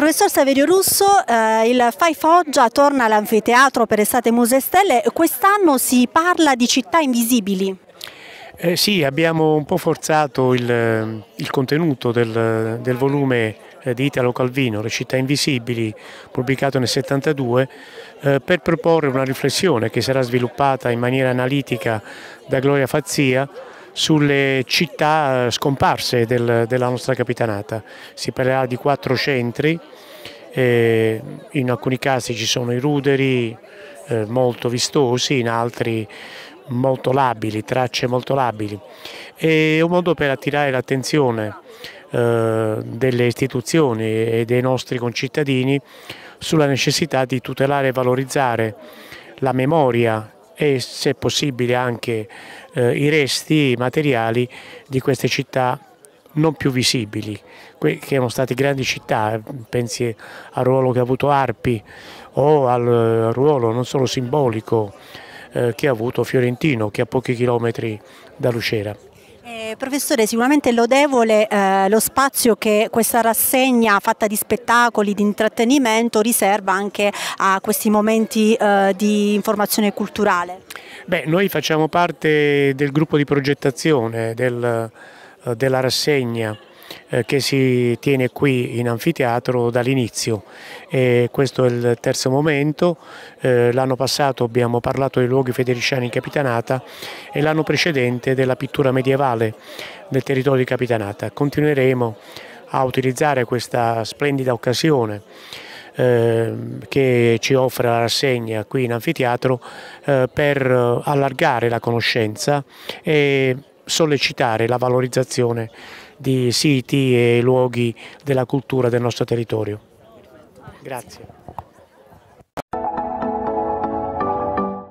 Professor Saverio Russo, eh, il FAI Foggia torna all'anfiteatro per Estate Muse Stelle, quest'anno si parla di città invisibili. Eh sì, abbiamo un po' forzato il, il contenuto del, del volume eh, di Italo Calvino, Le città invisibili, pubblicato nel 72, eh, per proporre una riflessione che sarà sviluppata in maniera analitica da Gloria Fazzia sulle città eh, scomparse del, della nostra capitanata. Si parlerà di quattro centri, eh, in alcuni casi ci sono i ruderi eh, molto vistosi, in altri molto labili, tracce molto labili. È un modo per attirare l'attenzione eh, delle istituzioni e dei nostri concittadini sulla necessità di tutelare e valorizzare la memoria e se possibile anche eh, i resti materiali di queste città non più visibili, che erano state grandi città, pensi al ruolo che ha avuto Arpi o al ruolo non solo simbolico eh, che ha avuto Fiorentino, che è a pochi chilometri da Lucera. Eh, professore, sicuramente lodevole eh, lo spazio che questa rassegna fatta di spettacoli, di intrattenimento riserva anche a questi momenti eh, di informazione culturale. Beh, noi facciamo parte del gruppo di progettazione del, eh, della rassegna eh, che si tiene qui in anfiteatro dall'inizio. questo è il terzo momento, eh, l'anno passato abbiamo parlato dei luoghi federiciani in Capitanata e l'anno precedente della pittura medievale del territorio di Capitanata. Continueremo a utilizzare questa splendida occasione ehm, che ci offre la rassegna qui in anfiteatro eh, per allargare la conoscenza e sollecitare la valorizzazione di siti e luoghi della cultura del nostro territorio. Grazie.